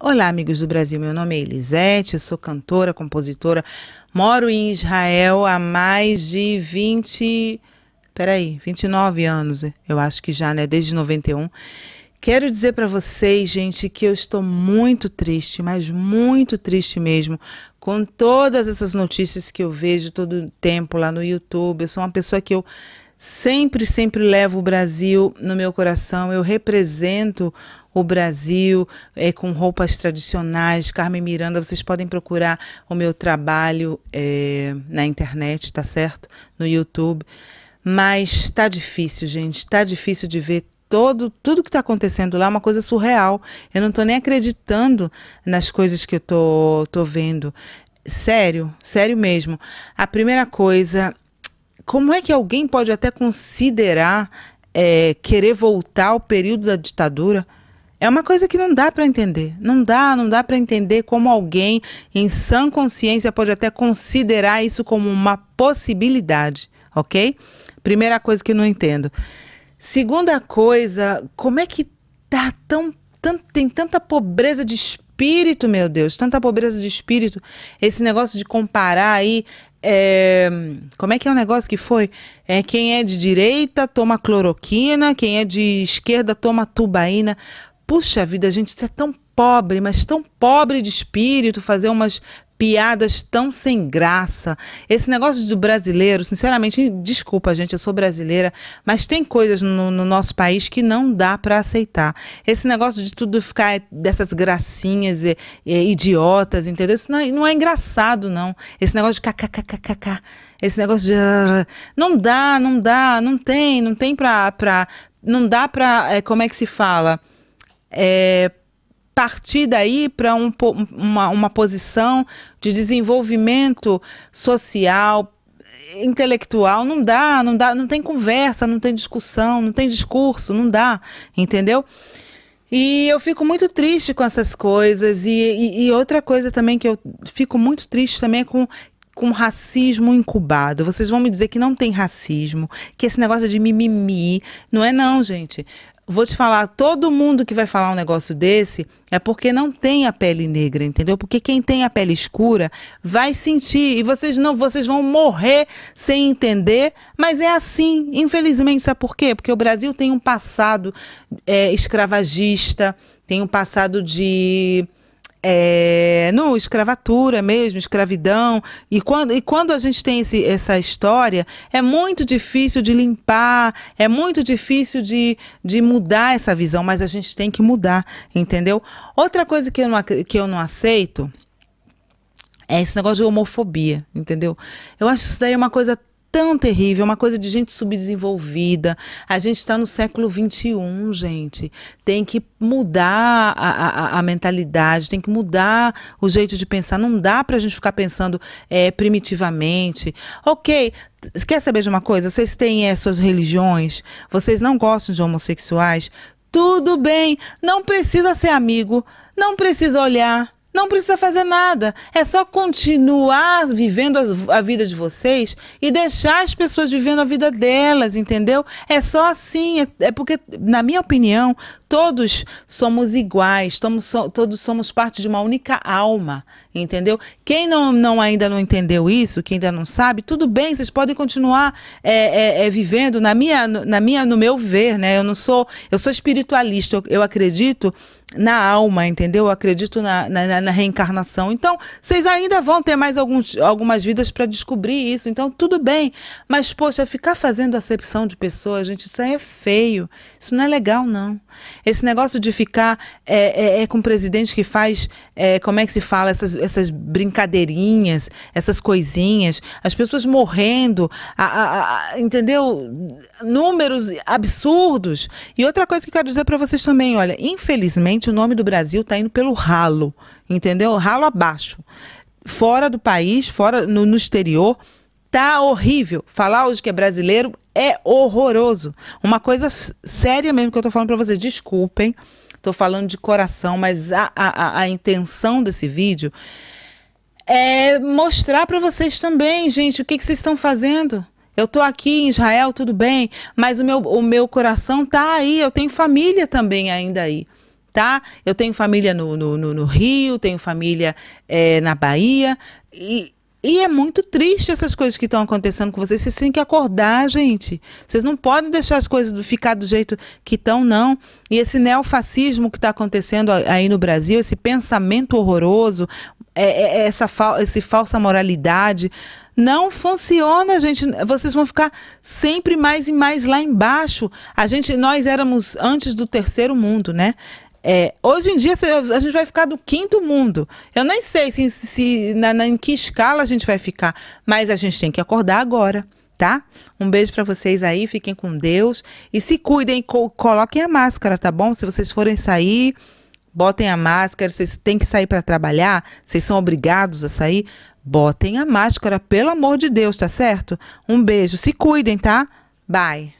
Olá, amigos do Brasil. Meu nome é Elisete, sou cantora, compositora, moro em Israel há mais de 20. Peraí, 29 anos, eu acho que já, né? Desde 91. Quero dizer para vocês, gente, que eu estou muito triste, mas muito triste mesmo, com todas essas notícias que eu vejo todo o tempo lá no YouTube. Eu sou uma pessoa que eu sempre, sempre levo o Brasil no meu coração. Eu represento o Brasil é, com roupas tradicionais. Carmen Miranda, vocês podem procurar o meu trabalho é, na internet, tá certo? No YouTube. Mas tá difícil, gente. Tá difícil de ver todo tudo que está acontecendo lá é uma coisa surreal. Eu não estou nem acreditando nas coisas que eu tô, tô vendo. Sério, sério mesmo. A primeira coisa como é que alguém pode até considerar é, querer voltar ao período da ditadura? É uma coisa que não dá para entender. Não dá, não dá para entender como alguém em sã consciência pode até considerar isso como uma possibilidade, ok? Primeira coisa que não entendo. Segunda coisa, como é que tá tão, tão tem tanta pobreza de espírito? espírito, meu Deus, tanta pobreza de espírito, esse negócio de comparar aí. É, como é que é o negócio que foi? É, quem é de direita toma cloroquina, quem é de esquerda toma tubaína. Puxa vida, gente, isso é tão pobre, mas tão pobre de espírito, fazer umas piadas tão sem graça. Esse negócio do brasileiro, sinceramente, desculpa, gente, eu sou brasileira, mas tem coisas no, no nosso país que não dá para aceitar. Esse negócio de tudo ficar dessas gracinhas e, e, idiotas, entendeu? Isso não é, não é engraçado, não. Esse negócio de kkkkkk. Esse negócio de. Não dá, não dá, não tem, não tem pra. pra não dá pra. É, como é que se fala? É, partir daí para um, uma, uma posição de desenvolvimento social, intelectual, não dá, não dá, não tem conversa, não tem discussão, não tem discurso, não dá, entendeu? E eu fico muito triste com essas coisas. E, e, e outra coisa também que eu fico muito triste também é com com racismo incubado. Vocês vão me dizer que não tem racismo, que esse negócio de mimimi. Não é, não, gente. Vou te falar, todo mundo que vai falar um negócio desse é porque não tem a pele negra, entendeu? Porque quem tem a pele escura vai sentir e vocês não, vocês vão morrer sem entender. Mas é assim, infelizmente, sabe por quê? Porque o Brasil tem um passado é, escravagista, tem um passado de é, no escravatura mesmo, escravidão. E quando, e quando a gente tem esse, essa história, é muito difícil de limpar, é muito difícil de, de mudar essa visão, mas a gente tem que mudar, entendeu? Outra coisa que eu não, que eu não aceito é esse negócio de homofobia, entendeu? Eu acho que isso daí é uma coisa tão terrível, é uma coisa de gente subdesenvolvida. A gente está no século XXI, gente. Tem que mudar a, a, a, mentalidade, tem que mudar o jeito de pensar. Não dá para a gente ficar pensando é, primitivamente. Ok, quer saber de uma coisa? Vocês têm essas é, suas religiões, vocês não gostam de homossexuais. Tudo bem, não precisa ser amigo, não precisa olhar não precisa fazer nada. É só continuar vivendo as, a vida de vocês e deixar as pessoas vivendo a vida delas, entendeu? É só assim. É, é porque, na minha opinião, todos somos iguais, todos, so, todos somos parte de uma única alma, entendeu? Quem não, não ainda não entendeu isso, quem ainda não sabe, tudo bem, vocês podem continuar é, é, é vivendo na minha, na minha, no meu ver, né? Eu não sou, eu sou espiritualista, eu, eu acredito na alma, entendeu? Eu acredito na, na, na, reencarnação. Então, vocês ainda vão ter mais alguns, algumas vidas para descobrir isso. Então, tudo bem. Mas, poxa, ficar fazendo acepção de pessoas, gente, isso aí é feio. Isso não é legal, não. Esse negócio de ficar é, é, é com o presidente que faz, é, como é que se fala, essas, essas brincadeirinhas, essas coisinhas, as pessoas morrendo, a, a, a, entendeu? Números absurdos. E outra coisa que eu quero dizer para vocês também, olha, infelizmente, infelizmente, o nome do Brasil está indo pelo ralo, entendeu? Ralo abaixo. Fora do país, fora no, no exterior, tá horrível. Falar hoje que é brasileiro é horroroso. Uma coisa séria mesmo que eu tô falando para vocês. Desculpem, tô falando de coração, mas a, a, a intenção desse vídeo é mostrar para vocês também, gente, o que, que vocês estão fazendo. Eu estou aqui em Israel, tudo bem, mas o meu, o meu coração tá aí, eu tenho família também ainda aí tá? Eu tenho família no, no, no, no Rio, tenho família é, na Bahia. E, e é muito triste essas coisas que estão acontecendo com vocês. Vocês têm que acordar, gente. Vocês não podem deixar as coisas do, ficar do jeito que estão, não. E esse neofascismo que está acontecendo aí no Brasil, esse pensamento horroroso, é, é, é essa fa esse falsa moralidade, não funciona, gente. Vocês vão ficar sempre mais e mais lá embaixo. A gente, nós éramos antes do terceiro mundo, né? É, hoje em dia a gente vai ficar do quinto mundo. Eu nem sei se, se na, na, em que escala a gente vai ficar, mas a gente tem que acordar agora, tá? Um beijo para vocês aí, fiquem com Deus e se cuidem, co coloquem a máscara, tá bom? Se vocês forem sair, botem a máscara. Vocês têm que sair para trabalhar, vocês são obrigados a sair, botem a máscara, pelo amor de Deus, tá certo? Um beijo, se cuidem, tá? Bye.